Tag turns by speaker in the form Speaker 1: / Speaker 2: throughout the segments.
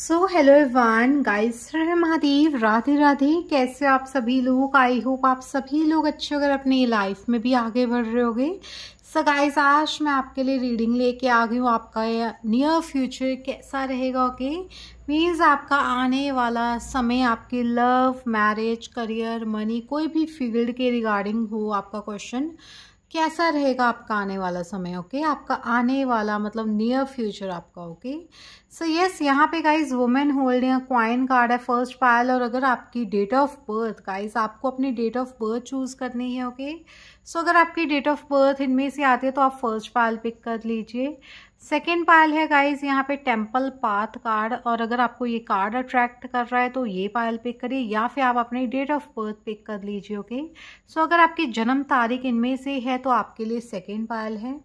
Speaker 1: सो hello everyone guys Mahadev Radhe Radhe कैसे आप सभी लोग आई होप आप सभी लोग अच्छे अगर अपनी लाइफ में भी आगे बढ़ रहे होगे सो so गाइस आज मैं आपके लिए रीडिंग लेके आ गई हूँ आपका नियर फ्यूचर कैसा रहेगा ओके मीन्स आपका आने वाला समय आपके लव मैरिज करियर मनी कोई भी फील्ड के रिगार्डिंग हो आपका क्वेश्चन कैसा रहेगा आपका आने वाला समय ओके okay? आपका आने वाला मतलब नियर फ्यूचर आपका ओके सो यस यहाँ पे guys women holding coin card है फर्स्ट पायल और अगर आपकी डेट ऑफ बर्थ गाइज आपको अपनी डेट ऑफ बर्थ चूज़ करनी है ओके okay? सो so, अगर आपकी डेट ऑफ बर्थ इनमें से आती है तो आप फर्स्ट पायल पिक कर लीजिए सेकेंड पायल है गाइज यहाँ पे टेम्पल पाथ कार्ड और अगर आपको ये कार्ड अट्रैक्ट कर रहा है तो ये पायल पिक करिए या फिर आप अपनी डेट ऑफ बर्थ पिक कर लीजिए ओके सो अगर आपकी जन्म तारीख इनमें से है तो आपके लिए सेकेंड पायल है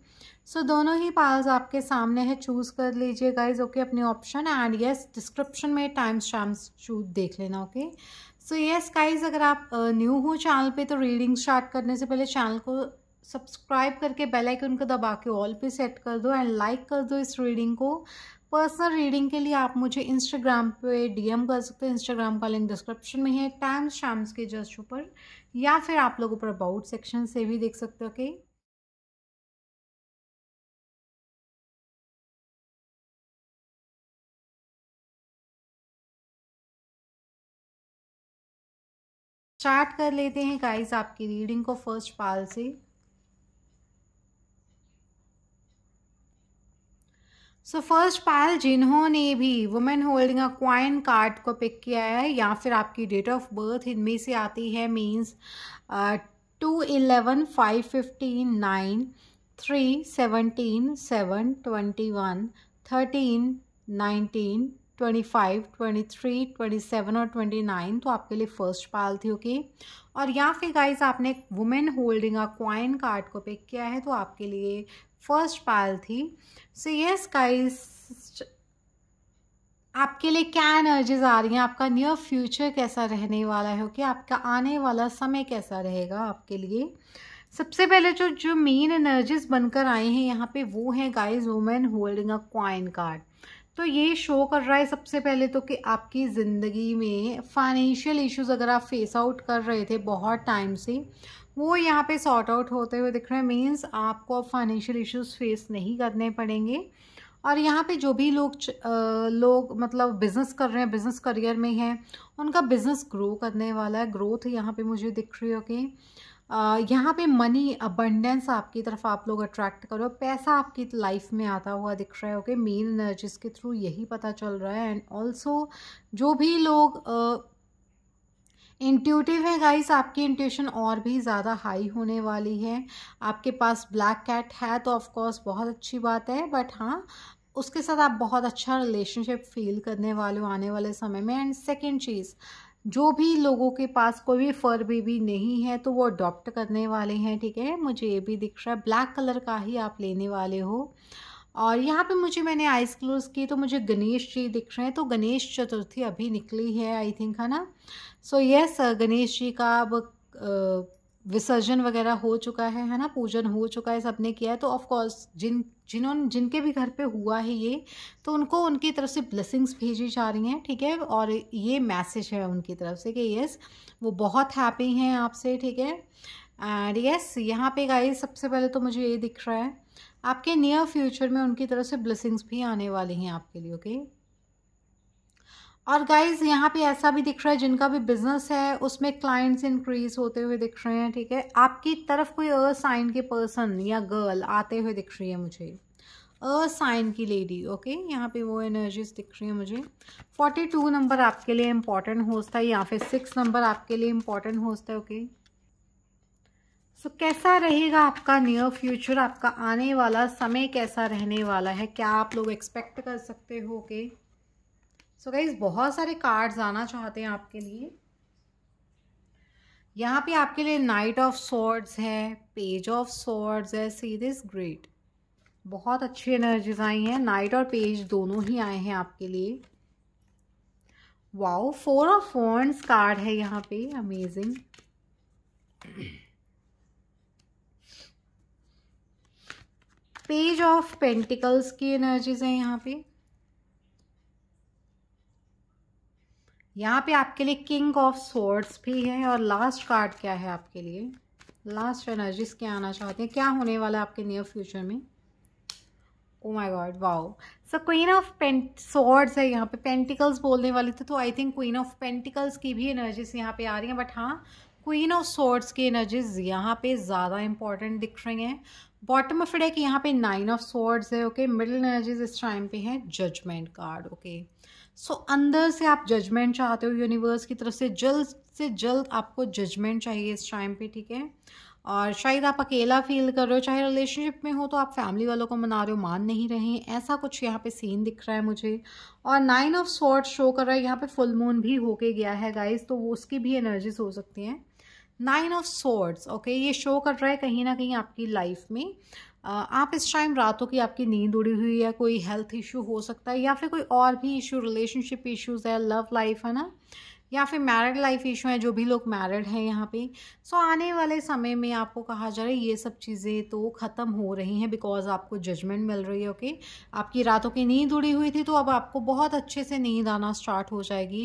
Speaker 1: सो so, दोनों ही पायल्स आपके सामने हैं चूज़ कर लीजिए गाइज ओके अपने ऑप्शन एंड यस डिस्क्रिप्शन में टाइम्स शाम्स चूज देख लेना ओके सो यस गाइज अगर आप न्यू uh, हो चैनल पे तो रीडिंग स्टार्ट करने से पहले चैनल को सब्सक्राइब करके बेल आइकन को दबा के ऑल पे सेट कर दो एंड लाइक कर दो इस रीडिंग को पर्सनल रीडिंग के लिए आप मुझे इंस्टाग्राम पे डीएम कर सकते हो इंस्टाग्राम का लिंक डिस्क्रिप्शन में है टाइम शाम्स के जस्ट ऊपर या फिर आप लोग ऊपर अबाउट सेक्शन से भी देख सकते हो कि स्टार्ट कर लेते हैं गाइस आपकी रीडिंग को फर्स्ट पाल से सो फर्स्ट पाल जिन्होंने भी women holding a coin card को पिक किया है या फिर आपकी डेट ऑफ बर्थ इनमें से आती है means two eleven five fifteen nine three seventeen seven twenty one thirteen nineteen twenty twenty five three twenty seven और ट्वेंटी नाइन तो आपके लिए फर्स्ट पाल थी ओके और या फिर गाइज आपने women holding a coin card को पिक किया है तो आपके लिए फर्स्ट पाल थी सो यस गाइज आपके लिए क्या एनर्जीज आ रही हैं आपका नियर फ्यूचर कैसा रहने वाला है ओके आपका आने वाला समय कैसा रहेगा आपके लिए सबसे पहले तो जो जो मेन एनर्जीज बनकर आए हैं यहाँ पे वो हैं guys women holding a coin card तो ये शो कर रहा है सबसे पहले तो कि आपकी ज़िंदगी में फाइनेंशियल इश्यूज अगर आप फेस आउट कर रहे थे बहुत टाइम से वो यहाँ पे सॉर्ट आउट होते हुए दिख रहे हैं मीन्स आपको अब फाइनेंशियल इश्यूज फेस नहीं करने पड़ेंगे और यहाँ पे जो भी लोग लोग मतलब बिज़नेस कर रहे हैं बिज़नेस करियर में हैं उनका बिज़नेस ग्रो करने वाला है ग्रोथ यहाँ पर मुझे दिख रही कि okay? यहाँ पे मनी अबंडेंस आपकी तरफ आप लोग अट्रैक्ट करो पैसा आपकी लाइफ में आता हुआ दिख रहा है ओके मेन एनर्जीज के थ्रू यही पता चल रहा है एंड ऑल्सो जो भी लोग uh, इंट्यूटिव है गाइस आपकी इंट्यूशन और भी ज़्यादा हाई होने वाली है आपके पास ब्लैक कैट है तो ऑफ कोर्स बहुत अच्छी बात है बट हाँ उसके साथ आप बहुत अच्छा रिलेशनशिप फील करने वाले हो आने वाले समय में एंड सेकेंड चीज़ जो भी लोगों के पास कोई भी फर बेबी नहीं है तो वो अडॉप्ट करने वाले हैं ठीक है मुझे ये भी दिख रहा है ब्लैक कलर का ही आप लेने वाले हो और यहाँ पे मुझे मैंने आइस क्लोज की तो मुझे गणेश जी दिख रहे हैं तो गणेश चतुर्थी अभी निकली है आई थिंक है ना सो यस गणेश जी का अब विसर्जन वगैरह हो चुका है है ना पूजन हो चुका है सबने किया है तो ऑफ कोर्स जिन जिन्होंने जिनके भी घर पे हुआ है ये तो उनको उनकी तरफ से ब्लेसिंग्स भेजी जा रही हैं ठीक है और ये मैसेज है उनकी तरफ से कि यस वो बहुत हैप्पी हैं आपसे ठीक है एंड यस यहाँ पे गाय सबसे पहले तो मुझे ये दिख रहा है आपके नियर फ्यूचर में उनकी तरफ से ब्लेसिंग्स भी आने वाली हैं आपके लिए ओके okay? और गाइज यहाँ पे ऐसा भी दिख रहा है जिनका भी बिजनेस है उसमें क्लाइंट्स इंक्रीज होते हुए दिख रहे हैं ठीक है आपकी तरफ कोई अ साइन के पर्सन या गर्ल आते हुए दिख रही है मुझे अ साइन की लेडी ओके यहाँ पे वो एनर्जीज दिख रही है मुझे फोर्टी टू नंबर आपके लिए इम्पॉर्टेंट होता है या फिर सिक्स नंबर आपके लिए इम्पॉर्टेंट होता है ओके सो so, कैसा रहेगा आपका नियर फ्यूचर आपका आने वाला समय कैसा रहने वाला है क्या आप लोग एक्सपेक्ट कर सकते हो okay okay? So so guys बहुत सारे कार्ड्स आना चाहते हैं आपके लिए यहाँ पे आपके लिए नाइट ऑफ सोर्ड्स है पेज ऑफ सोर्ड्स है सी दिस ग्रेट बहुत अच्छी एनर्जीज आई हैं नाइट और पेज दोनों ही आए हैं आपके लिए wow four of swords card है यहाँ पे अमेजिंग पेज ऑफ पेंटिकल्स की एनर्जीज है यहाँ पे यहाँ पे आपके लिए किंग ऑफ सोर्ड्स भी है और लास्ट कार्ड क्या है आपके लिए लास्ट एनर्जीज क्या आना चाहते हैं क्या होने वाला है आपके नियर फ्यूचर में oh my god wow so queen of pent swords है यहाँ पे पेंटिकल्स बोलने वाली थी तो I think queen of pentacles की भी एनर्जीज यहाँ पे आ रही हैं बट हाँ क्वीन ऑफ सोर्ड्स की एनर्जीज यहाँ पे ज़्यादा इंपॉर्टेंट दिख रही हैं बॉटम ऑफ डेक यहाँ पे नाइन ऑफ सोर्ड्स है ओके मिडिल एनर्जीज इस टाइम पे हैं judgement card okay okay? So so, अंदर से आप जजमेंट चाहते हो यूनिवर्स की तरफ से जल्द से जल्द आपको जजमेंट चाहिए इस टाइम पे ठीक है और शायद आप अकेला फील कर रहे हो चाहे रिलेशनशिप में हो तो आप फैमिली वालों को मना रहे हो मान नहीं रहे ऐसा कुछ यहाँ पे सीन दिख रहा है मुझे और नाइन ऑफ स्वॉर्ड शो कर रहा है यहाँ पे फुल मून भी होके गया है गाइज तो वो उसकी भी एनर्जीज हो सकती हैं नाइन ऑफ शॉर्ट्स ओके ये शो कर रहा है कहीं ना कहीं आपकी लाइफ में आप इस टाइम रातों की आपकी नींद उड़ी हुई है कोई हेल्थ इशू हो सकता है या फिर कोई और भी इशू रिलेशनशिप इश्यूज है लव लाइफ है ना या फिर मैरिड लाइफ इशू है जो भी लोग मैरिड हैं यहाँ पे सो आने वाले समय में आपको कहा जा रहा है ये सब चीज़ें तो ख़त्म हो रही हैं बिकॉज आपको जजमेंट मिल रही है ओके okay? आपकी रातों की नींद उड़ी हुई थी तो अब आपको बहुत अच्छे से नींद आना स्टार्ट हो जाएगी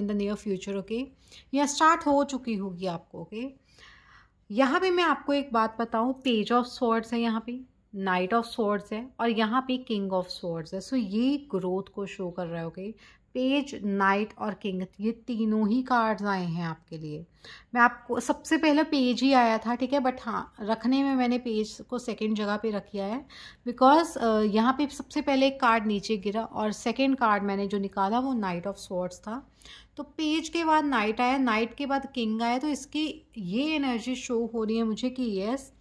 Speaker 1: in the near future okay या स्टार्ट हो चुकी होगी आपको ओके okay? यहाँ पे मैं आपको एक बात बताऊँ पेज ऑफ स्वॉर्ड्स है यहाँ पे नाइट ऑफ स्वॉर्ड्स है और यहाँ पे किंग ऑफ स्वॉर्ड्स है सो ये ग्रोथ को शो कर रहे हो गई पेज नाइट और किंग ये तीनों ही कार्ड्स आए हैं आपके लिए मैं आपको सबसे पहले पेज ही आया था ठीक है बट हाँ रखने में मैंने पेज को सेकंड जगह पे रखा है बिकॉज यहाँ पे सबसे पहले एक कार्ड नीचे गिरा और सेकंड कार्ड मैंने जो निकाला वो नाइट ऑफ स्वॉर्ड्स था तो पेज के बाद नाइट आया नाइट के बाद किंग आया तो इसकी ये एनर्जी शो हो रही है मुझे कि येस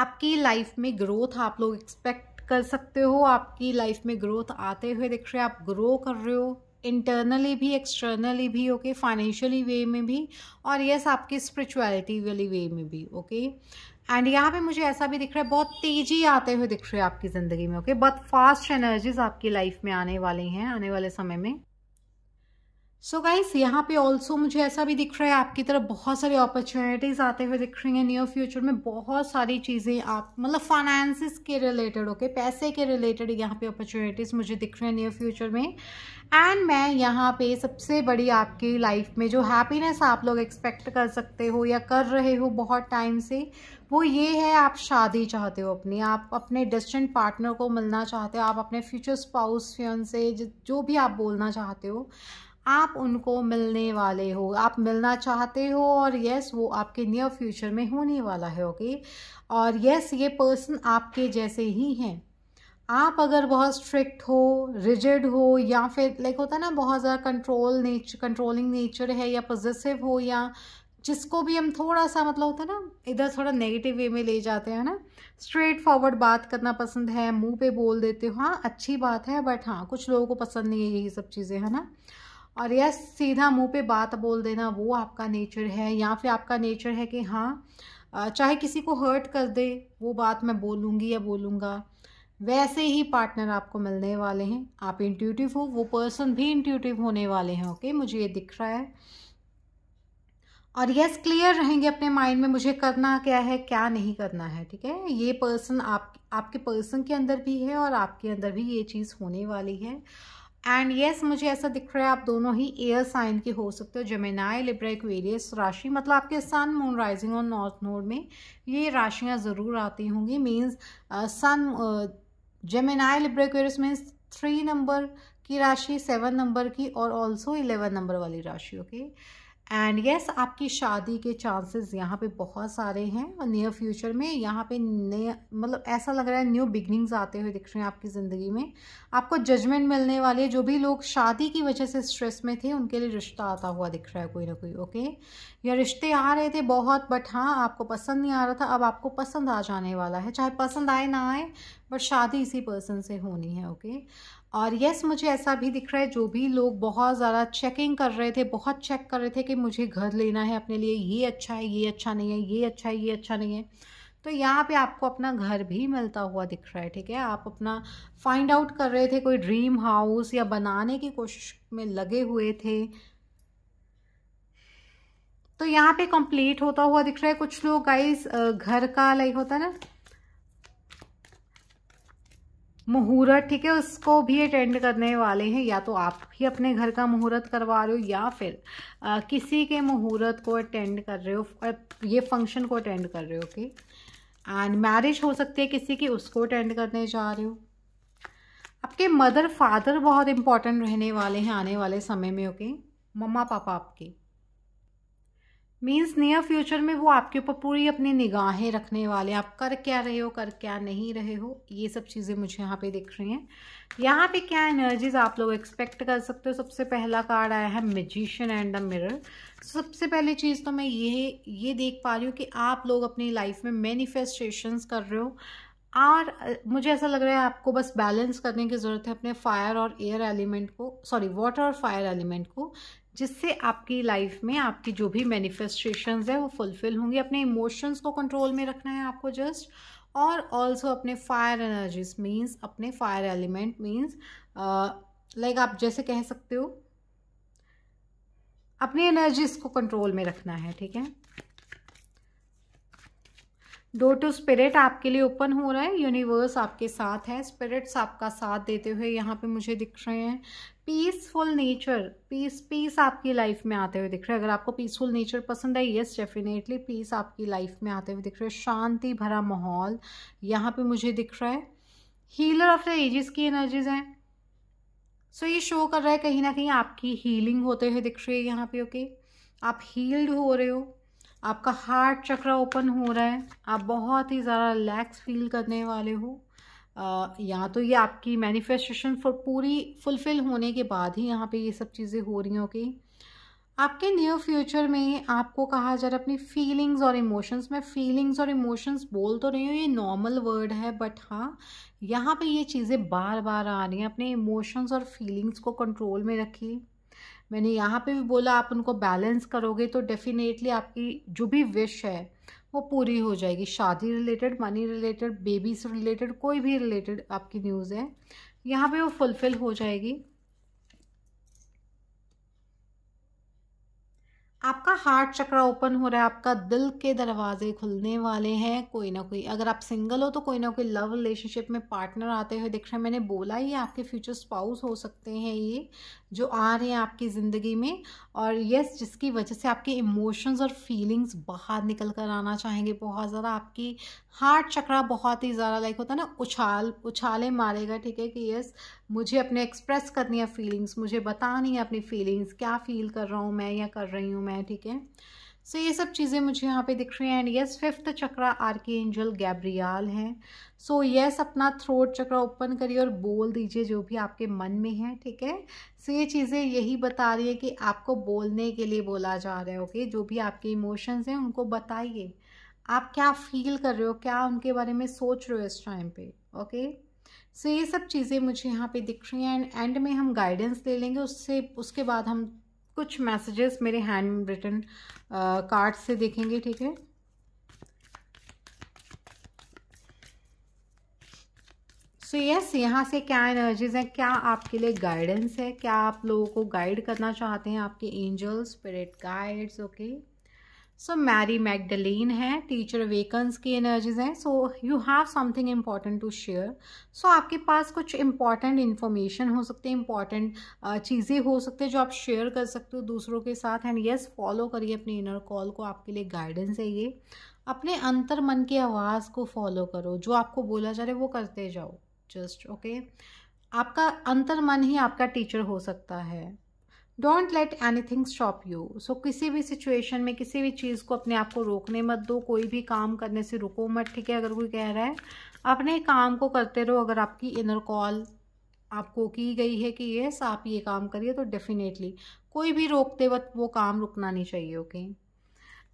Speaker 1: आपकी लाइफ में ग्रोथ आप लोग एक्सपेक्ट कर सकते हो आपकी लाइफ में ग्रोथ आते हुए दिख रहे आप ग्रो कर रहे हो इंटरनली भी एक्सटर्नली भी ओके फाइनेंशियली वे में भी और यस आपकी स्पिरिचुअलिटी वाली वे में भी ओके एंड यहाँ पे मुझे ऐसा भी दिख रहा है बहुत तेजी आते हुए दिख रहे हैं आपकी ज़िंदगी में ओके बहुत फास्ट एनर्जीज आपकी लाइफ में आने वाली हैं आने वाले समय में सो गाइस यहाँ पे ऑल्सो मुझे ऐसा भी दिख रहा है आपकी तरफ बहुत सारी अपॉर्चुनिटीज़ आते हुए दिख रही हैं नियर फ्यूचर में बहुत सारी चीज़ें आप मतलब फाइनेंसिस के रिलेटेड ओके पैसे के रिलेटेड यहाँ पे अपॉर्चुनिटीज़ मुझे दिख रही हैं नियर फ्यूचर में एंड मैं यहाँ पे सबसे बड़ी आपकी लाइफ में जो हैप्पीनेस आप लोग एक्सपेक्ट कर सकते हो या कर रहे हो बहुत टाइम से वो ये है आप शादी चाहते हो अपनी आप अपने डिस्टेंट पार्टनर को मिलना चाहते हो आप अपने फ्यूचर स्पाउस फ्यून से जो भी आप बोलना चाहते हो आप उनको मिलने वाले हो आप मिलना चाहते हो और यस वो आपके नियर फ्यूचर में होने वाला है ओके और यस ये पर्सन आपके जैसे ही हैं आप अगर बहुत स्ट्रिक्ट हो रिजिड हो या फिर लाइक होता है ना बहुत ज़्यादा कंट्रोल नेचर कंट्रोलिंग नेचर है या पॉजिटिव हो या जिसको भी हम थोड़ा सा मतलब होता है ना इधर थोड़ा नेगेटिव वे में ले जाते हैं ना स्ट्रेट फॉरवर्ड बात करना पसंद है मुंह पे बोल देते हो हाँ अच्छी बात है बट हाँ कुछ लोगों को पसंद नहीं है यही सब चीज़ें है ना और यस सीधा मुंह पे बात बोल देना वो आपका नेचर है या फिर आपका नेचर है कि हाँ चाहे किसी को हर्ट कर दे वो बात मैं बोलूँगी या बोलूँगा वैसे ही पार्टनर आपको मिलने वाले हैं आप इंट्यूटिव हो वो पर्सन भी इंट्यूटिव होने वाले हैं ओके मुझे ये दिख रहा है और यस क्लियर रहेंगे अपने माइंड में मुझे करना क्या है क्या नहीं करना है ठीक है ये पर्सन आप आपके पर्सन के अंदर भी है और आपके अंदर भी ये चीज़ होने वाली है एंड येस yes, मुझे ऐसा दिख रहा है आप दोनों ही एयर साइन के हो सकते हो जमेनाए लिब्रा एक्वेरियस राशि मतलब आपके सन मून राइजिंग और नॉर्थ नोड में ये राशियाँ ज़रूर आती होंगी means sun Gemini Libra Aquarius means three number की राशि सेवन नंबर की और ऑल्सो इलेवन नंबर वाली राशि okay okay? And yes yes, आपकी शादी के चांसेस यहाँ पे बहुत सारे हैं और नियर फ्यूचर में यहाँ पे नए मतलब ऐसा लग रहा है न्यू बिगनिंग्स आते हुए दिख रहे हैं आपकी ज़िंदगी में आपको जजमेंट मिलने वाले जो भी लोग शादी की वजह से स्ट्रेस में थे उनके लिए रिश्ता आता हुआ दिख रहा है कोई ना कोई ओके या रिश्ते आ रहे थे बहुत बट हाँ आपको पसंद नहीं आ रहा था अब आपको पसंद आ जाने वाला है चाहे पसंद आए ना आए बट शादी इसी पर्सन से होनी है ओके और यस मुझे ऐसा भी दिख रहा है जो भी लोग बहुत ज़्यादा चेकिंग कर रहे थे बहुत चेक कर रहे थे कि मुझे घर लेना है अपने लिए ये अच्छा है ये अच्छा नहीं है ये अच्छा है ये अच्छा नहीं है तो यहाँ पे आपको अपना घर भी मिलता हुआ दिख रहा है ठीक है आप अपना फाइंड आउट कर रहे थे कोई ड्रीम हाउस या बनाने की कोशिश में लगे हुए थे तो यहाँ पे कंप्लीट होता हुआ दिख रहा है कुछ लोग गाइस घर का लाइक होता है ना मुहूर्त ठीक है उसको भी अटेंड करने वाले हैं या तो आप ही अपने घर का मुहूर्त करवा रहे हो या फिर आ, किसी के मुहूर्त को अटेंड कर रहे हो ये फंक्शन को अटेंड कर रहे हो ओके एंड मैरिज हो सकती है किसी की उसको अटेंड करने जा रहे हो आपके मदर फादर बहुत इंपॉर्टेंट रहने वाले हैं आने वाले समय में ओके मम्मा पापा आपके मीन्स नियर फ्यूचर में वो आपके ऊपर पूरी अपनी निगाहें रखने वाले आप कर क्या रहे हो कर क्या नहीं रहे हो ये सब चीज़ें मुझे यहाँ पे दिख रही हैं यहाँ पे क्या एनर्जीज आप लोग एक्सपेक्ट कर सकते हो सबसे पहला कार्ड आया है मेजिशियन एंड द मिरर सबसे पहली चीज़ तो मैं ये ये देख पा रही हूँ कि आप लोग अपनी लाइफ में मैनिफेस्टेशंस कर रहे हो आर मुझे ऐसा लग रहा है आपको बस बैलेंस करने की ज़रूरत है अपने फायर और एयर एलिमेंट को सॉरी वाटर और फायर एलिमेंट को जिससे आपकी लाइफ में आपकी जो भी मैनिफेस्टेशंस है वो फुलफ़िल होंगी अपने इमोशंस को कंट्रोल में रखना है आपको जस्ट और ऑल्सो अपने फायर एनर्जीज मीन्स अपने फायर एलिमेंट मीन्स लाइक आप जैसे कह सकते हो अपनी एनर्जीज को कंट्रोल में रखना है ठीक है डोर टू स्पिरिट आपके लिए ओपन हो रहा है यूनिवर्स आपके साथ है स्पिरिट्स आपका साथ देते हुए यहाँ पे मुझे दिख रहे हैं पीसफुल नेचर पीस पीस आपकी लाइफ में आते हुए दिख रहे हैं अगर आपको पीसफुल नेचर पसंद है येस डेफिनेटली पीस आपकी लाइफ में आते हुए दिख रहे हैं शांति भरा माहौल यहाँ पे मुझे दिख रहा है हीलर ऑफ द एजेस की एनर्जीज हैं सो ये शो कर रहा है कहीं ना कहीं आपकी हीलिंग होते हुए दिख रही है यहाँ पे ओके okay? आप हील्ड हो रहे हो आपका हार्ट चक्रा ओपन हो रहा है आप बहुत ही ज़्यादा रिलैक्स फील करने वाले हो या तो ये आपकी मैनिफेस्टेशन फॉर पूरी फुलफ़िल होने के बाद ही यहाँ पे ये सब चीज़ें हो रही होगी आपके न्यू फ्यूचर में आपको कहा जा रहा है अपनी फीलिंग्स और इमोशंस मैं फीलिंग्स और इमोशंस बोल तो रही हूँ ये नॉर्मल वर्ड है बट हाँ यहाँ पे ये चीज़ें बार बार आ रही हैं अपने इमोशंस और फीलिंग्स को कंट्रोल में रखिए मैंने यहाँ पे भी बोला आप उनको बैलेंस करोगे तो डेफिनेटली आपकी जो भी विश है वो पूरी हो जाएगी शादी रिलेटेड मनी रिलेटेड बेबी से रिलेटेड कोई भी रिलेटेड आपकी न्यूज़ है यहाँ पे वो फुलफ़िल हो जाएगी आपका हार्ट चक्र ओपन हो रहा है आपका दिल के दरवाजे खुलने वाले हैं कोई ना कोई अगर आप सिंगल हो तो कोई ना कोई लव रिलेशनशिप में पार्टनर आते हुए दिख रहे हैं मैंने बोला ही आपके फ्यूचर स्पाउस हो सकते हैं ये जो आ रहे हैं आपकी ज़िंदगी में और यस जिसकी वजह से आपके इमोशंस और फीलिंग्स बाहर निकल कर आना चाहेंगे बहुत ज़्यादा आपकी हार्ट चक्रा बहुत ही ज़्यादा लाइक होता है ना उछाल उछाले मारेगा ठीक है कि यस मुझे अपने एक्सप्रेस करनी है फीलिंग्स मुझे बतानी है अपनी फीलिंग्स क्या फील कर रहा हूँ मैं या कर रही हूँ मैं ठीक है सो so, ये सब चीज़ें मुझे यहाँ पे दिख रही हैं and yes fifth chakra archangel Gabriel हैं सो so, यस yes, अपना थ्रोट चक्रा ओपन करिए और बोल दीजिए जो भी आपके मन में है ठीक है सो so, ये चीज़ें यही बता रही है कि आपको बोलने के लिए बोला जा रहा है ओके okay? जो भी आपके इमोशंस हैं उनको बताइए आप क्या फील कर रहे हो क्या उनके बारे में सोच रहे हो इस टाइम पे ओके सो so, ये सब चीज़ें मुझे यहाँ पे दिख रही हैं एंड एंड में हम गाइडेंस ले लेंगे उससे उसके बाद हम कुछ मैसेजेस मेरे हैंड रिटन कार्ड से देखेंगे ठीक है सो so यस yes, यहाँ से क्या एनर्जीज हैं क्या आपके लिए गाइडेंस है क्या आप लोगों को गाइड करना चाहते हैं आपके angels spirit guides okay okay? So Mary Magdalene है टीचर वेकन्स की एनर्जीज हैं so you have something important to share so आपके पास कुछ इम्पॉर्टेंट इन्फॉर्मेशन हो सकते हैं इम्पॉर्टेंट चीज़ें हो सकते हैं जो आप शेयर कर सकते हो दूसरों के साथ एंड येस फॉलो करिए अपनी इनर कॉल को आपके लिए गाइडेंस है ये अपने अंतर मन की आवाज़ को फॉलो करो जो आपको बोला जा रहा है वो करते जाओ जस्ट ओके okay? आपका अंतर मन ही आपका टीचर हो सकता है don't let anything stop you so किसी भी सिचुएशन में किसी भी चीज़ को अपने आप को रोकने मत दो कोई भी काम करने से रुको मत ठीक है अगर कोई कह रहा है अपने काम को करते रहो अगर आपकी इनर कॉल आपको की गई है कि येस आप ये काम करिए तो डेफिनेटली कोई भी रोकते वक्त वो काम रुकना नहीं चाहिए okay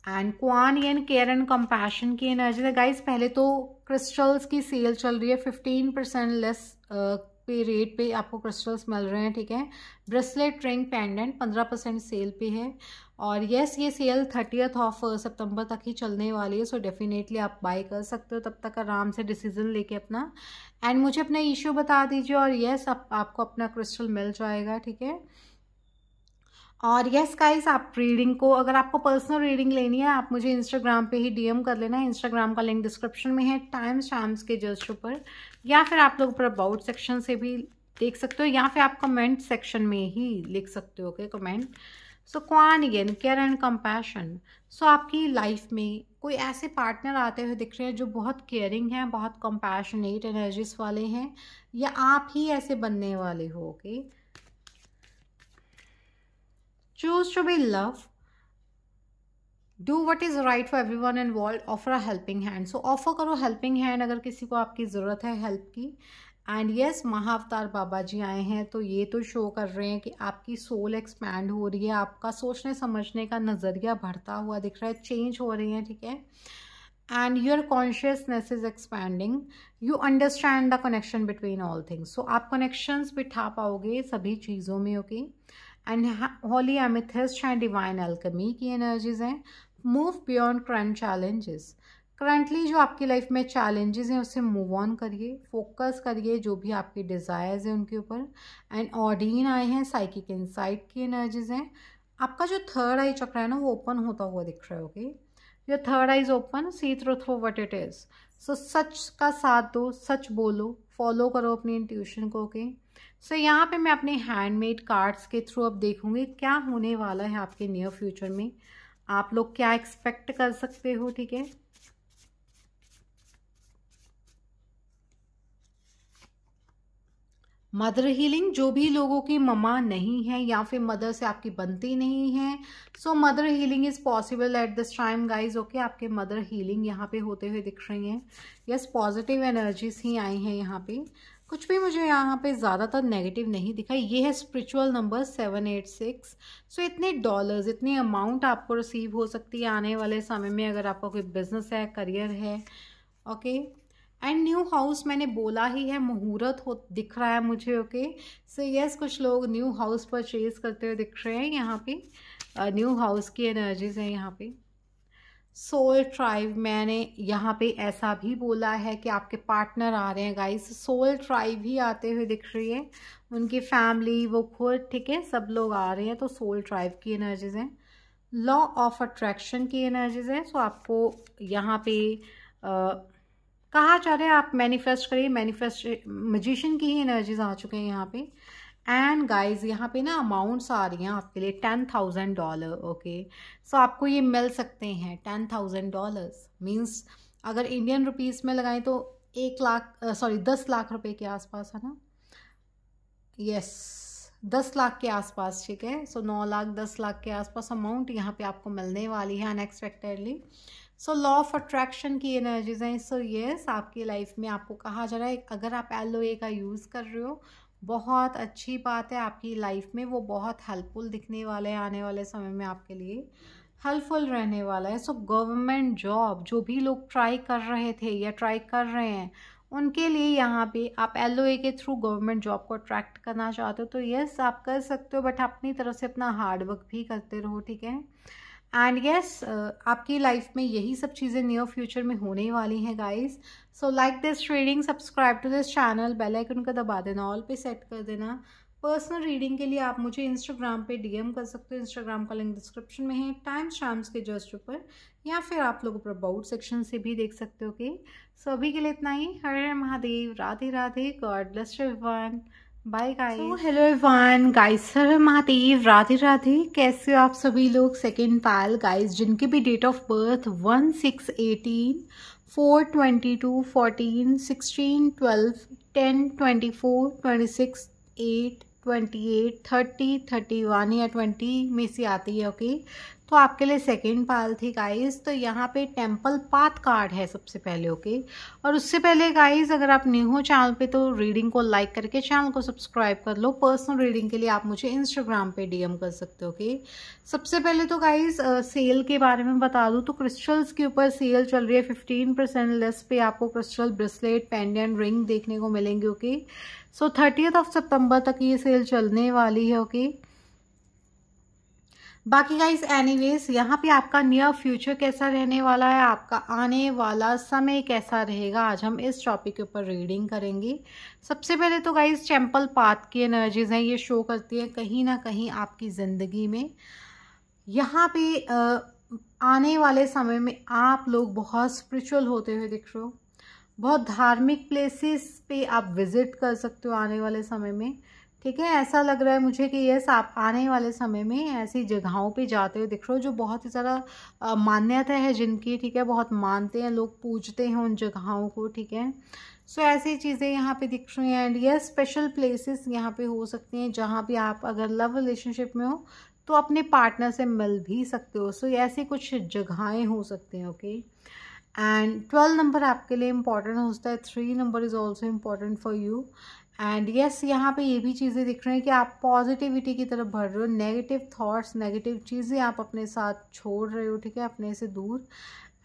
Speaker 1: and Kuan and care and compassion की एनर्जी गाइज पहले तो क्रिस्टल्स की सेल चल रही है फिफ्टीन परसेंट लेस पे रेट पे आपको क्रिस्टल्स मिल रहे हैं ठीक है ब्रेसलेट रिंग पेंडेंट पंद्रह परसेंट सेल पे है और यस ये सेल थर्टियथ ऑफ सितंबर तक ही चलने वाली है सो डेफिनेटली आप बाय कर सकते हो तब तक आराम से डिसीजन लेके अपना एंड मुझे अपना इश्यू बता दीजिए और येस आप, आपको अपना क्रिस्टल मिल जाएगा ठीक है और यस गाइस आप रीडिंग को अगर आपको पर्सनल रीडिंग लेनी है आप मुझे इंस्टाग्राम पे ही डीएम कर लेना है इंस्टाग्राम का लिंक डिस्क्रिप्शन में है टाइम्स शाम्स के जस्ट ऊपर या फिर आप लोग अबाउट सेक्शन से भी देख सकते हो या फिर आप कमेंट सेक्शन में ही लिख सकते हो okay comment so Kuan again care and compassion so आपकी लाइफ में कोई ऐसे पार्टनर आते हुए दिख रहे हैं जो बहुत केयरिंग हैं बहुत कंपैशनेट एनर्जीज वाले हैं या आप ही ऐसे बनने वाले हो okay choose to be love do what is right for every one involve offer a helping hand so offer करो हेल्पिंग हैंड अगर किसी को आपकी ज़रूरत है हेल्प की and yes yes, Mahavatar Baba ji आए हैं तो ये तो शो कर रहे हैं कि आपकी सोल एक्सपैंड हो रही है आपका सोचने समझने का नज़रिया बढ़ता हुआ दिख रहा है चेंज हो रही है ठीक है and your consciousness is expanding you understand the connection between all things so आप कनेक्शंस बिठा पाओगे सभी चीज़ों में okay and holy amethyst and divine alchemy की एनर्जीज हैं move beyond current challenges currently जो आपकी लाइफ में चैलेंजेस हैं उससे मूव ऑन करिए फोकस करिए जो भी आपके डिज़ायर्स हैं उनके ऊपर एंड ऑडीन आए हैं साइकिक इंसाइट की एनर्जीज हैं आपका जो थर्ड आई चक्र है ना वो ओपन होता हुआ दिख रहा है ओके जो third eye is open see through throw what it is so सच का साथ दो सच बोलो फॉलो करो अपनी इंट्यूशन को ओके सो so, यहाँ पे मैं अपने हैंडमेड कार्ड्स के थ्रू अब देखूंगी क्या होने वाला है आपके नियर फ्यूचर में आप लोग क्या एक्सपेक्ट कर सकते हो ठीक है मदर हीलिंग जो भी लोगों की ममा नहीं है या फिर मदर से आपकी बनती नहीं है so mother healing is possible at this time guys okay आपके मदर हीलिंग यहाँ पे होते हुए दिख रही हैं यस पॉजिटिव एनर्जीज ही आई हैं यहाँ पे कुछ भी मुझे यहाँ पे ज़्यादातर नेगेटिव नहीं दिखा ये है spiritual number seven eight six so इतने डॉलर्स इतने अमाउंट आपको रिसीव हो सकती है आने वाले समय में अगर आपका कोई बिजनेस है करियर है ओके एंड न्यू हाउस मैंने बोला ही है मुहूर्त हो दिख रहा है मुझे ओके सो यस कुछ लोग न्यू हाउस परचेज करते हुए दिख रहे हैं यहाँ पे न्यू uh, हाउस की एनर्जीज हैं यहाँ पे सोल ट्राइव मैंने यहाँ पे ऐसा भी बोला है कि आपके पार्टनर आ रहे हैं गाइस सोल ट्राइव ही आते हुए दिख रही है उनकी फैमिली वो खुद ठीक है सब लोग आ रहे हैं तो सोल ट्राइव की एनर्जीज हैं लॉ ऑफ अट्रैक्शन की एनर्जीज हैं सो आपको यहाँ पे आ, कहा जा रहा है आप मैनिफेस्ट करिए मैनिफेस्ट मजिशन की ही एनर्जीज आ चुके हैं यहाँ पे एंड गाइज यहाँ पे ना अमाउंट्स आ रही हैं आपके लिए ten thousand dollar okay so आपको ये मिल सकते हैं टेन थाउजेंड डॉलर्स मीन्स अगर इंडियन रुपीज़ में लगाएं तो एक लाख सॉरी दस लाख रुपए के आसपास है ना यस दस लाख के आसपास ठीक है सो नौ लाख दस लाख के आसपास अमाउंट यहाँ पे आपको मिलने वाली है unexpectedly so law of attraction की एनर्जीज हैं सो येस आपकी लाइफ में आपको कहा जा रहा है अगर आप एल का यूज़ कर रहे हो बहुत अच्छी बात है आपकी लाइफ में वो बहुत हेल्पफुल दिखने वाले हैं आने वाले समय में आपके लिए हेल्पफुल रहने वाला है सो गवर्नमेंट जॉब जो भी लोग ट्राई कर रहे थे या ट्राई कर रहे हैं उनके लिए यहाँ पे आप एल के थ्रू गवर्नमेंट जॉब को अट्रैक्ट करना चाहते हो तो यस आप कर सकते हो बट अपनी तरफ से अपना हार्डवर्क भी करते रहो ठीक है एंड यस yes, uh, आपकी लाइफ में यही सब चीज़ें नियर फ्यूचर में होने वाली हैं guys so like this reading subscribe to this channel bell icon का दबा देना ऑल पे सेट कर देना पर्सनल रीडिंग के लिए आप मुझे इंस्टाग्राम पे डीएम कर सकते हो इंस्टाग्राम का लिंक डिस्क्रिप्शन में है टाइम्स शाम्स के जस्ट ऊपर या फिर आप लोग ऊपर अबाउट सेक्शन से भी देख सकते हो कि सो अभी के लिए इतना ही हरे Mahadev Radhe Radhe god bless everyone bye guys hello everyone guys सर महादेव राधे राधे कैसे हो आप सभी लोग सेकेंड पाल गाइस जिनकी भी date of birth one six eighteen four twenty two fourteen sixteen twelve ten twenty four twenty six eight twenty eight thirty thirty one या twenty में से आती है ओके okay? तो आपके लिए सेकेंड पाल थी गाइस तो यहाँ पे टेम्पल पाथ कार्ड है सबसे पहले ओके और उससे पहले गाइस अगर आप न्यू हो चैनल पे तो रीडिंग को लाइक करके चैनल को सब्सक्राइब कर लो पर्सनल रीडिंग के लिए आप मुझे इंस्टाग्राम पे डीएम कर सकते हो ओके सबसे पहले तो गाइज सेल के बारे में बता दूँ तो क्रिस्टल्स के ऊपर सेल चल रही है फिफ्टीन परसेंट लेस पे आपको क्रिस्टल ब्रेसलेट पेंडेंट रिंग देखने को मिलेंगे okay so thirtieth of September तक ये सेल चलने वाली है ओके okay? बाकी गाइज एनीवेज यहाँ पे आपका नियर फ्यूचर कैसा रहने वाला है आपका आने वाला समय कैसा रहेगा आज हम इस टॉपिक के ऊपर रीडिंग करेंगे सबसे पहले तो गाइज चैम्पल पाथ की एनर्जीज हैं ये शो करती है कहीं ना कहीं आपकी ज़िंदगी में यहाँ पे आने वाले समय में आप लोग बहुत स्पिरिचुअल होते हुए दिख रहे हो बहुत धार्मिक प्लेसेस पे आप विज़िट कर सकते हो आने वाले समय में ठीक है ऐसा लग रहा है मुझे कि यस आप आने वाले समय में ऐसी जगहों पे जाते हुए दिख रहे हो जो बहुत ही ज़्यादा मान्यता है जिनकी ठीक है बहुत मानते हैं लोग पूजते हैं उन जगहों को ठीक है सो so, ऐसी चीज़ें यहाँ पे दिख रही हैं एंड यस स्पेशल प्लेसेस यहाँ पे हो सकती हैं जहाँ भी आप अगर लव रिलेशनशिप में हो तो अपने पार्टनर से मिल भी सकते हो सो so, ऐसी कुछ जगहें हो सकती हैं ओके एंड ट्वेल्व नंबर आपके लिए इम्पॉर्टेंट होता है three number is also important for you and yes yes, यहाँ पे ये भी चीज़ें दिख रही हैं कि आप पॉजिटिविटी की तरफ बढ़ रहे हो नेगेटिव थॉट्स नेगेटिव चीज़ें आप अपने साथ छोड़ रहे हो ठीक है अपने से दूर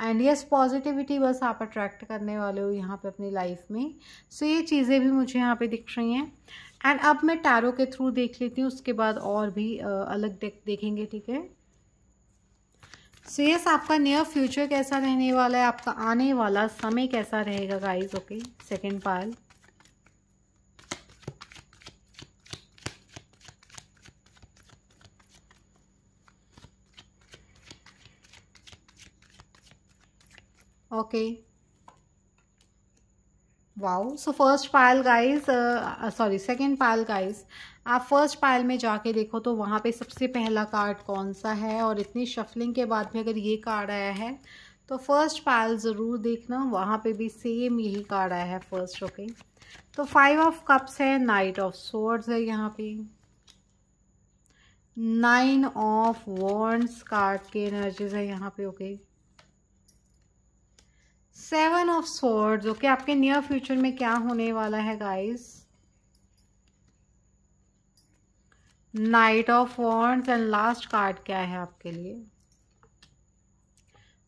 Speaker 1: एंड यस पॉजिटिविटी बस आप अट्रैक्ट करने वाले हो यहाँ पे अपनी लाइफ में सो so, ये चीज़ें भी मुझे यहाँ पे दिख रही हैं एंड अब मैं टैरो के थ्रू देख लेती हूँ उसके बाद और भी अलग डेक देखेंगे ठीक है सो यस आपका नियर फ्यूचर कैसा रहने वाला है आपका आने वाला समय कैसा रहेगा guys okay second part okay wow so first pile guys uh, uh sorry second pile guys आप फर्स्ट पायल में जाके देखो तो वहाँ पे सबसे पहला कार्ड कौन सा है और इतनी शफलिंग के बाद भी अगर ये कार्ड आया है तो फर्स्ट पायल ज़रूर देखना वहाँ पे भी सेम यही कार्ड आया है फर्स्ट ओके okay? तो फाइव ऑफ कप्स है नाइट ऑफ सोर्ड्स है यहाँ पे नाइन ऑफ वॉन्ड्स कार्ड के एनर्जीज है यहाँ पे okay okay? Seven of swords okay आपके नियर फ्यूचर में क्या होने वाला है guys knight of wands and last card क्या है आपके लिए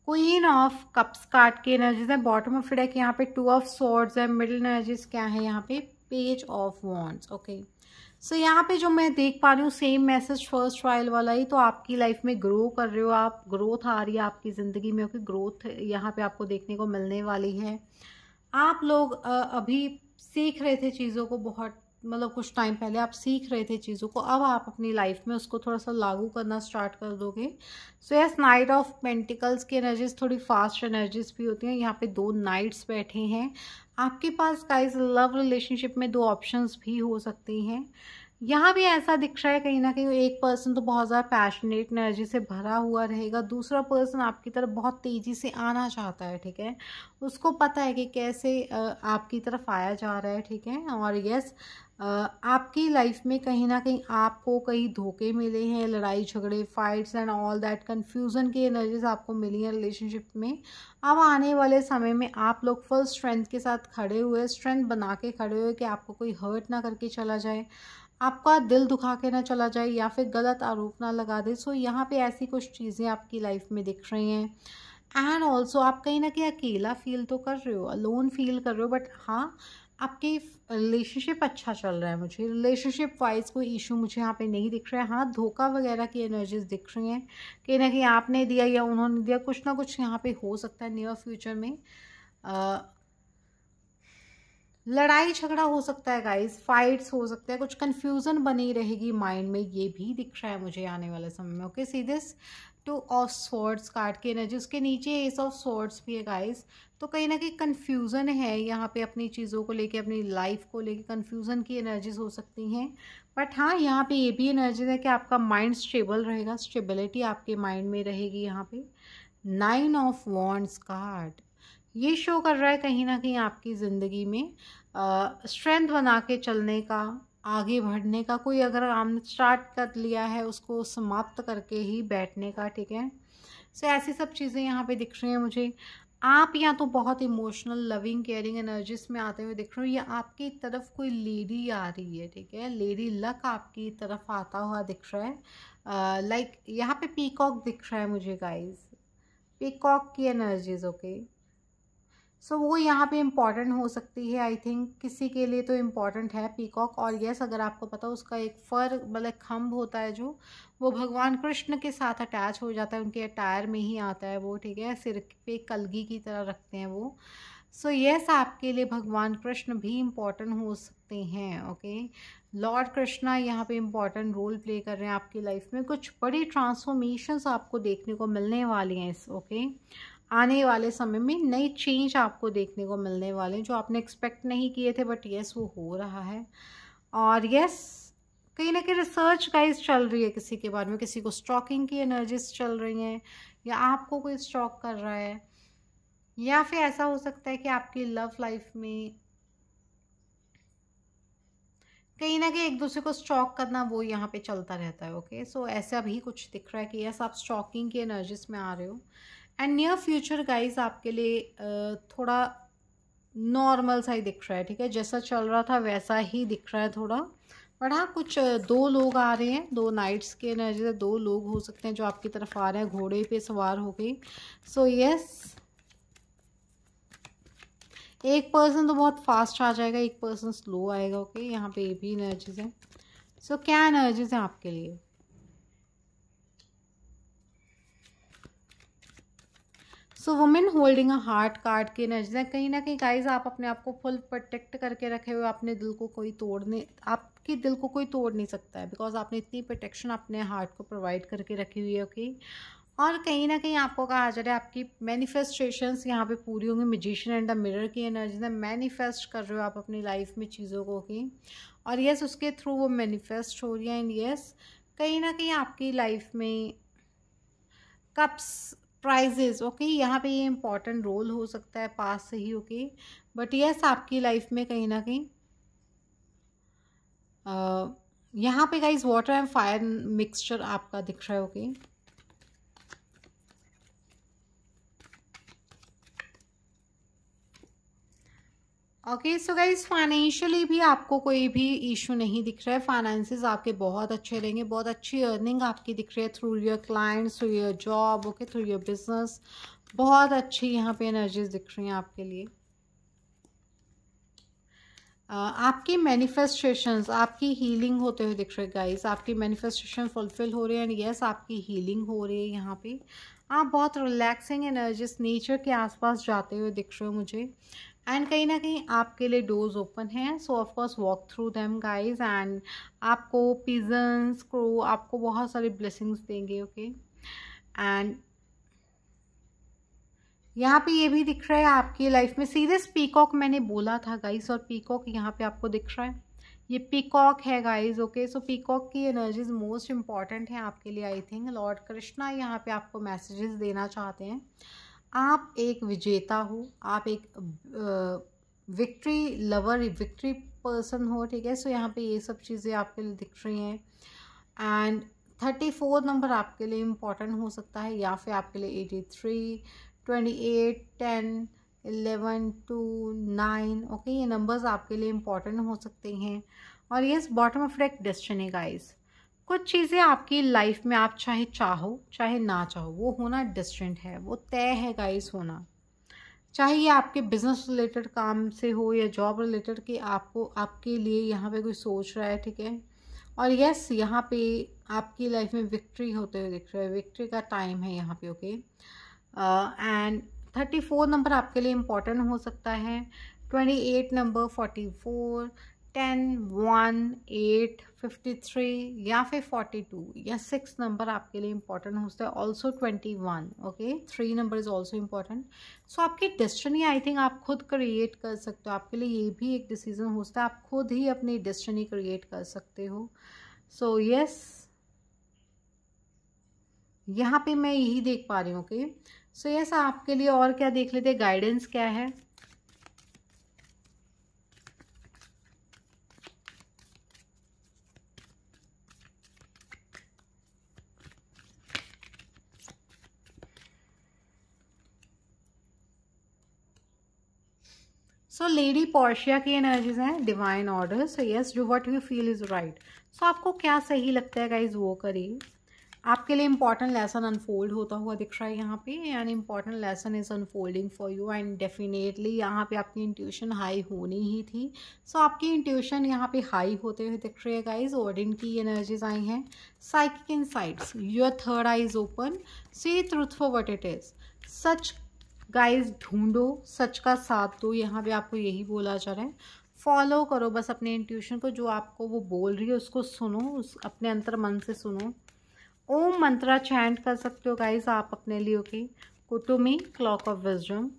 Speaker 1: क्वीन ऑफ कप्स कार्ड की एनर्जीज है बॉटम ऑफ फिडेक यहाँ पे टू ऑफ स्वर्ड्स है मिडिल एनर्जीज क्या है यहाँ पे page of wands okay so so, यहाँ पे जो मैं देख पा रही हूँ सेम मैसेज फर्स्ट ट्रायल वाला ही तो आपकी लाइफ में ग्रो कर रहे हो आप ग्रोथ आ रही है आपकी ज़िंदगी में क्योंकि ग्रोथ यहाँ पे आपको देखने को मिलने वाली है आप लोग अभी सीख रहे थे चीज़ों को बहुत मतलब कुछ टाइम पहले आप सीख रहे थे चीज़ों को अब आप अपनी लाइफ में उसको थोड़ा सा लागू करना स्टार्ट कर दोगे so yes knight of pentacles की एनर्जीज थोड़ी फास्ट एनर्जीज भी होती हैं यहाँ पे दो नाइट्स बैठे हैं आपके पास काइज लव रिलेशनशिप में दो ऑप्शंस भी हो सकती हैं यहाँ भी ऐसा दिख रहा है कहीं ना कहीं एक पर्सन तो बहुत ज़्यादा पैशनेट एनर्जी से भरा हुआ रहेगा दूसरा पर्सन आपकी तरफ बहुत तेज़ी से आना चाहता है ठीक है उसको पता है कि कैसे आपकी तरफ आया जा रहा है ठीक है और यस आपकी लाइफ में कहीं ना कहीं आपको कहीं धोखे मिले हैं लड़ाई झगड़े fights and all that confusion की एनर्जीज आपको मिली हैं रिलेशनशिप में अब आने वाले समय में आप लोग फुल स्ट्रेंथ के साथ खड़े हुए स्ट्रेंथ बना के खड़े हुए कि आपको कोई हर्ट ना करके चला जाए आपका दिल दुखा के ना चला जाए या फिर गलत आरोप ना लगा दे सो यहाँ पे ऐसी कुछ चीज़ें आपकी लाइफ में दिख रही हैं एंड ऑल्सो आप कहीं ना कहीं अकेला फील तो कर रहे हो अलोन फील कर रहे हो बट हाँ आपके रिलेशनशिप अच्छा चल रहा है मुझे रिलेशनशिप वाइज कोई इशू मुझे यहाँ पे नहीं दिख रहा है हाँ धोखा वगैरह की एनर्जीज दिख रही हैं कहीं ना कहीं आपने दिया या उन्होंने दिया कुछ ना कुछ यहाँ पे हो सकता है नियर फ्यूचर में लड़ाई झगड़ा हो सकता है गाइस फाइट्स हो सकते हैं कुछ कन्फ्यूज़न बनी रहेगी माइंड में ये भी दिख रहा है मुझे आने वाले समय में okay see this two of swords card की एनर्जी उसके नीचे एस ऑफ सॉर्ड्स भी है गाइस तो कहीं ना कहीं कन्फ्यूज़न है यहाँ पे अपनी चीज़ों को लेके अपनी लाइफ को लेके कन्फ्यूज़न की एनर्जीज हो सकती हैं बट हाँ यहाँ पे ये भी एनर्जीज है कि आपका माइंड स्टेबल रहेगा स्टेबिलिटी आपके माइंड में रहेगी यहाँ पे नाइन ऑफ वॉन्ट्स कार्ड ये शो कर रहा है कहीं ना कहीं आपकी ज़िंदगी में स्ट्रेंथ बना के चलने का आगे बढ़ने का कोई अगर काम स्टार्ट कर लिया है उसको समाप्त करके ही बैठने का ठीक है सो so, ऐसी सब चीज़ें यहाँ पे दिख रही हैं मुझे आप या तो बहुत इमोशनल लविंग केयरिंग एनर्जीज में आते हुए दिख रहे हो या आपकी तरफ कोई लेडी आ रही है ठीक है लेडी लक आपकी तरफ आता हुआ दिख रहा है लाइक uh, like, यहाँ पे पीकॉक दिख रहा है मुझे गाइस पीकॉक की energies okay okay? So so, वो यहाँ पे इम्पॉर्टेंट हो सकती है आई थिंक किसी के लिए तो इम्पॉर्टेंट है पीकॉक और यस अगर आपको पता हो उसका एक फर मतलब खम्भ होता है जो वो भगवान कृष्ण के साथ अटैच हो जाता है उनके अटायर में ही आता है वो ठीक है सिर पे कलगी की तरह रखते हैं वो सो so, यस yes, आपके लिए भगवान कृष्ण भी इम्पॉर्टेंट हो सकते हैं ओके लॉर्ड कृष्णा यहाँ पे इम्पॉर्टेंट रोल प्ले कर रहे हैं आपकी लाइफ में कुछ बड़ी ट्रांसफॉर्मेशंस आपको देखने को मिलने वाली हैं इस ओके okay? आने वाले समय में नए चेंज आपको देखने को मिलने वाले हैं जो आपने एक्सपेक्ट नहीं किए थे बट यस वो हो रहा है और यस कहीं ना कहीं रिसर्च गाइज चल रही है किसी के बारे में किसी को स्टॉकिंग की एनर्जीज चल रही हैं या आपको कोई स्टॉक कर रहा है या फिर ऐसा हो सकता है कि आपकी लव लाइफ में कहीं ना कहीं एक दूसरे को स्टॉक करना वो यहाँ पे चलता रहता है ओके सो so, ऐसा भी कुछ दिख रहा है कि यस आप स्टॉकिंग की एनर्जीज में आ रहे हो एंड नियर फ्यूचर गाइज आपके लिए थोड़ा नॉर्मल सा ही दिख रहा है ठीक है जैसा चल रहा था वैसा ही दिख रहा है थोड़ा बट हाँ कुछ दो लोग आ रहे हैं दो नाइट्स के एनर्जी से दो लोग हो सकते हैं जो आपकी तरफ आ रहे हैं घोड़े पे सवार हो गई सो यस एक पर्सन तो बहुत फास्ट आ जाएगा एक पर्सन स्लो आएगा ओके okay? यहाँ पे भी एनर्जीज हैं सो so, क्या एनर्जीज हैं आपके लिए so women holding a heart card की एनर्जी है कहीं ना कहीं गाइज आप अपने आप को फुल प्रोटेक्ट करके रखे हुए अपने दिल को कोई तोड़ने आपके दिल को कोई तोड़ नहीं सकता है बिकॉज आपने इतनी प्रोटेक्शन अपने हार्ट को प्रोवाइड करके रखी हुई है ओके और कहीं ना कहीं आपको कहा जा रहा है आपकी मैनिफेस्टेशंस यहाँ पे पूरी होंगी मजिशियन एंड द मिरर की एनर्जी ने मैनिफेस्ट कर रहे हो आप अपनी लाइफ में चीज़ों को की और यस उसके थ्रू वो मैनिफेस्ट हो रही है एंड यस कहीं ना कहीं आपकी लाइफ में कप्स प्राइजेज ओके यहाँ पे ये इम्पॉर्टेंट रोल हो सकता है पास से ही ओके बट यस आपकी लाइफ में कहीं ना कहीं यहाँ पे guys water and fire mixture आपका दिख रहा है okay okay? Okay so guys financially भी आपको कोई भी इशू नहीं दिख रहा है फाइनेंसिस आपके बहुत अच्छे रहेंगे बहुत अच्छी अर्निंग आपकी दिख रही है through your clients through your job okay through your business बहुत अच्छी यहाँ पे एनर्जीज दिख रही हैं आपके लिए Uh, आपकी मैनिफेस्टेशंस आपकी हीलिंग होते हुए दिख रहे गाइज आपकी मैनिफेस्टेशन फुलफिल हो रही है एंड यस आपकी हीलिंग हो रही है यहाँ पे आप बहुत रिलैक्सिंग एनर्जिस नेचर के आसपास जाते हुए दिख रहे हो मुझे एंड कहीं ना कहीं आपके लिए डोर्स ओपन है so of course walk through them guys and आपको पिजन्स क्रो आपको बहुत सारी ब्लेसिंग्स देंगे ओके एंड यहाँ पे ये भी दिख रहा है आपकी लाइफ में सीरियस पीकॉक मैंने बोला था गाइज और पीकॉक यहाँ पे आपको दिख रहा है ये पीकॉक है गाइज ओके सो पीकॉक की एनर्जीज मोस्ट इम्पॉर्टेंट हैं आपके लिए आई थिंक लॉर्ड कृष्णा यहाँ पे आपको मैसेजेस देना चाहते हैं आप एक विजेता हो आप एक विक्ट्री लवर विक्ट्री पर्सन हो ठीक है सो यहाँ पे ये सब चीज़ें आपके लिए दिख रही हैं एंड थर्टी फोर नंबर आपके लिए इम्पॉर्टेंट हो सकता है या फिर आपके लिए eighty three twenty eight ten eleven two nine okay ये नंबर्स आपके लिए इम्पॉर्टेंट हो सकते हैं और ये bottom of deck destiny guys कुछ चीज़ें आपकी लाइफ में आप चाहे चाहो चाहे ना चाहो वो होना डिस्टेंट है वो तय है गाइस होना चाहे ये आपके बिजनेस रिलेटेड काम से हो या जॉब रिलेटेड कि आपको आपके लिए यहाँ पे कोई सोच रहा है ठीक है और यस यहाँ पे आपकी लाइफ में विक्ट्री होते हुए दिख रहा है विक्ट्री का टाइम है यहाँ पे okay and thirty four number आपके लिए इम्पॉर्टेंट हो सकता है twenty eight number forty four ten one eight fifty three या फिर फोर्टी टू या सिक्स नंबर आपके लिए इंपॉर्टेंट होता है also twenty one okay three number is also important so आपकी डेस्टनी आई थिंक आप खुद क्रिएट कर सकते हो आपके लिए ये भी एक डिसीजन हो सकता है आप खुद ही अपनी डेस्टनी क्रिएट कर सकते हो सो so, यस yes, यहाँ पे मैं यही देख पा रही हूँ ओके सो यस आपके लिए और क्या देख लेते गाइडेंस क्या है सो लेडी पोर्शिया की एनर्जीज हैं divine order so yes do what you feel is right so आपको क्या सही लगता है गाइज वो करिए आपके लिए इंपॉर्टेंट लेसन अनफोल्ड होता हुआ दिख रहा है यहाँ पे and important lesson is unfolding for you and definitely यहाँ पे आपकी इंट्यूशन हाई होनी ही थी सो so, आपकी इंट्यूशन यहाँ पे हाई होते हुए दिख रही है गाइज ओडिन की एनर्जीज आई हैं psychic insights your third eye is open see truth for what it is सच गाइस ढूंढो सच का साथ दो यहाँ पे आपको यही बोला जा रहा है फॉलो करो बस अपने इंट्यूशन को जो आपको वो बोल रही है उसको सुनो उस अपने अंतर मन से सुनो ओम मंत्रा चैंट कर सकते हो गाइस आप अपने लिए okay Kuthumi clock of wisdom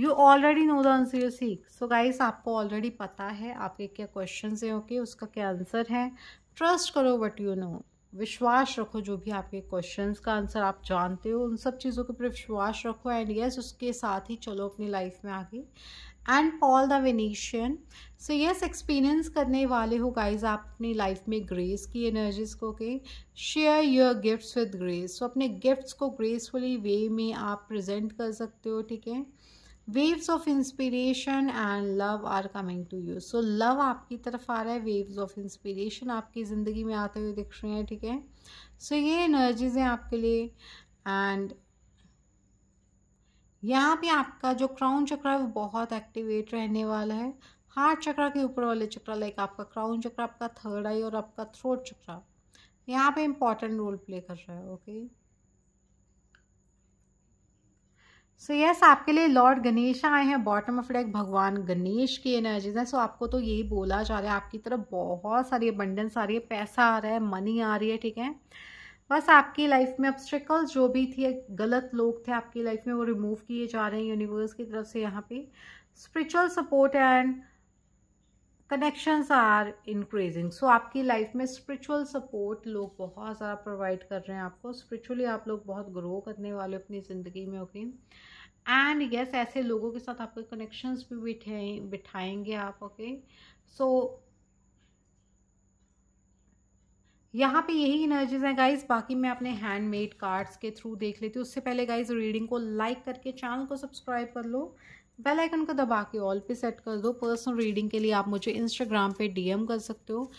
Speaker 1: you already know the answer you seek so guys आपको ऑलरेडी पता है आपके क्या क्वेश्चन हैं ओके उसका क्या आंसर है ट्रस्ट करो वट यू नो विश्वास रखो जो भी आपके क्वेश्चंस का आंसर आप जानते हो उन सब चीज़ों के ऊपर विश्वास रखो एंड यस उसके साथ ही चलो अपनी लाइफ में आगे and Paul the Venetian so yes experience करने वाले हो गाइज आप अपनी लाइफ में ग्रेस की एनर्जीज को के share your gifts with grace so अपने गिफ्ट्स को ग्रेसफुली वे में आप प्रेजेंट कर सकते हो ठीक है waves of inspiration and love are coming to you so love आपकी तरफ आ रहा है वेव्स ऑफ इंस्पिरेशन आपकी ज़िंदगी में आते हुए दिख रहे हैं ठीक है सो ये एनर्जीज हैं आपके लिए एंड यहाँ पे आपका जो क्राउन चक्र है वो बहुत एक्टिवेट रहने वाला है हार्ट चक्र के ऊपर वाले चक्र लाइक आपका क्राउन चक्र आपका थर्ड आई और आपका थ्रोट चक्र यहाँ पे इम्पॉर्टेंट रोल प्ले कर रहा है ओके okay? सो यस आपके लिए लॉर्ड गणेशा आए हैं बॉटम ऑफ डेक भगवान गणेश की एनर्जीज हैं सो आपको तो यही बोला जा रहा है आपकी तरफ बहुत सारी अबंडेंस आ रही है पैसा आ रहा है मनी आ रही है ठीक है बस आपकी लाइफ में ऑब्स्ट्रिकल्स जो भी थी गलत लोग थे आपकी लाइफ में वो रिमूव किए जा रहे हैं यूनिवर्स की तरफ से यहाँ पे spiritual support and connections are increasing so आपकी लाइफ में स्पिरिचुअल सपोर्ट लोग बहुत ज़्यादा प्रोवाइड कर रहे हैं आपको स्पिरिचुअली आप लोग बहुत ग्रो करने वाले अपनी ज़िंदगी में ओके okay? एंड यस ऐसे लोगों के साथ आपके कनेक्शंस भी बिठाए बिठाएंगे आप ओके सो यहाँ पे यही इनर्जीज हैं गाइज बाकी मैं अपने हैंडमेड कार्ड्स के थ्रू देख लेती हूँ उससे पहले गाइज रीडिंग को लाइक करके चैनल को सब्सक्राइब कर लो बेल आइकन को दबा के ऑल पे सेट कर दो पर्सनल रीडिंग के लिए आप मुझे इंस्टाग्राम पे डीएम कर सकते हो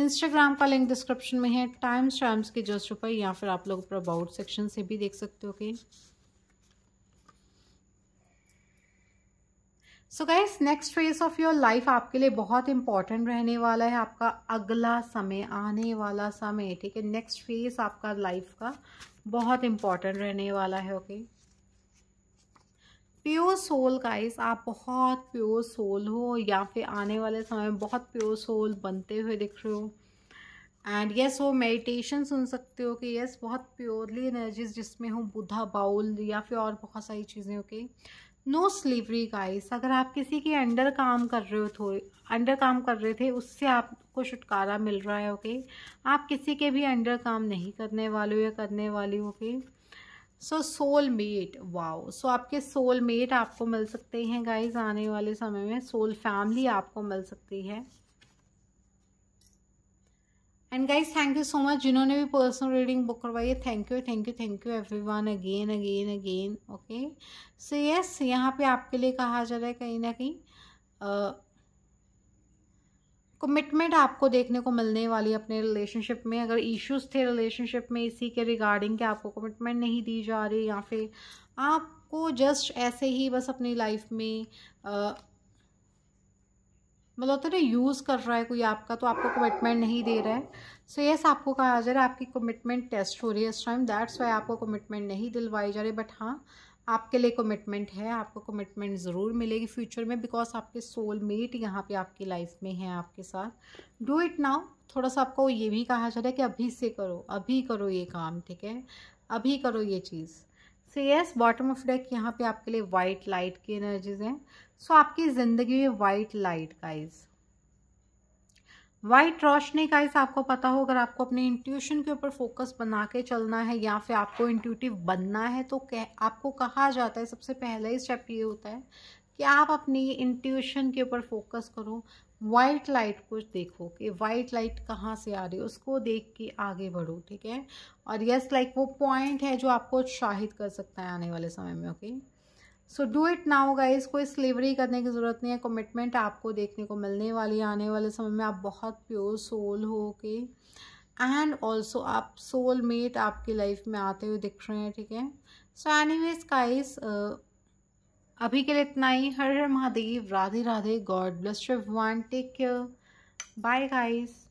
Speaker 1: इंस्टाग्राम का लिंक डिस्क्रिप्शन में है टाइम्स टाइम्स के जस्ट ऊपर या फिर आप लोग अबाउट सेक्शन से भी देख सकते हो okay so guys next phase of your life आपके लिए बहुत इंपॉर्टेंट रहने वाला है आपका अगला समय आने वाला समय ठीक है नेक्स्ट फेज आपका लाइफ का बहुत इंपॉर्टेंट रहने वाला है ओके प्योर सोल गाइस आप बहुत प्योर सोल हो या फिर आने वाले समय में बहुत प्योर सोल बनते हुए दिख रहे हो एंड यस वो मेडिटेशन सुन सकते हो कि यस बहुत प्योरली एनर्जीज जिसमें हो बुधा बाउल या फिर और बहुत सारी चीज़ें okay okay? No slavery guys अगर आप किसी के अंडर काम कर रहे हो थोड़े अंडर काम कर रहे थे उससे आपको छुटकारा मिल रहा है ओके okay? आप किसी के भी अंडर काम नहीं करने वाले हो या करने वाली हो okay so soul mate wow so आपके सोल मेट आपको मिल सकते हैं गाइस आने वाले समय में सोल फैमिली आपको मिल सकती है and guys thank you so much जिन्होंने भी पर्सनल रीडिंग बुक करवाई है thank you thank you thank you everyone again again again okay so yes यहाँ पे आपके लिए कहा जा रहा है कहीं ना कहीं कमिटमेंट आपको देखने को मिलने वाली अपने रिलेशनशिप में अगर इश्यूज थे रिलेशनशिप में इसी के रिगार्डिंग के आपको कमिटमेंट नहीं दी जा रही या फिर आपको जस्ट ऐसे ही बस अपनी लाइफ में uh, मतलब तो ना यूज़ कर रहा है कोई आपका तो आपको कमिटमेंट नहीं दे रहा है सो so, येस yes, आपको कहा जा रहा है आपकी कमिटमेंट टेस्ट हो रही है इस टाइम दैट्स वाई आपको कमिटमेंट नहीं दिलवाई जा रही बट हाँ आपके लिए कमिटमेंट है आपको कमिटमेंट ज़रूर मिलेगी फ्यूचर में बिकॉज आपके सोलमेट यहाँ पर आपकी लाइफ में है आपके साथ डू इट नाउ थोड़ा सा आपको ये भी कहा जा रहा है कि अभी से करो अभी करो ये काम ठीक है अभी करो ये चीज़ so yes bottom of deck यहाँ पे आपके लिए वाइट लाइट की एनर्जीज हैं सो so, आपकी ज़िंदगी में वाइट लाइट गाइज वाइट रोशनी गाइस आपको पता हो अगर आपको अपने इंट्यूशन के ऊपर फोकस बना के चलना है या फिर आपको इंट्यूटिव बनना है तो कह आपको कहा जाता है सबसे पहला इस स्टेप ये होता है कि आप अपनी इंट्यूशन के ऊपर फोकस करो वाइट लाइट को देखो कि वाइट लाइट कहाँ से आ रही है उसको देख के आगे बढ़ो ठीक है और यस लाइक like, वो पॉइंट है जो आपको उत्साहित कर सकता है आने वाले समय में okay so do it now guys कोई स्लेवरी करने की ज़रूरत नहीं है कमिटमेंट आपको देखने को मिलने वाली है आने वाले समय में आप बहुत प्योर सोल हो के एंड ऑल्सो आप सोल मेट आपकी लाइफ में आते हुए दिख रहे हैं ठीक है सो एनी वेज गाइज अभी के लिए इतना ही Har Har Mahadev Radhe Radhe god bless one take care bye guys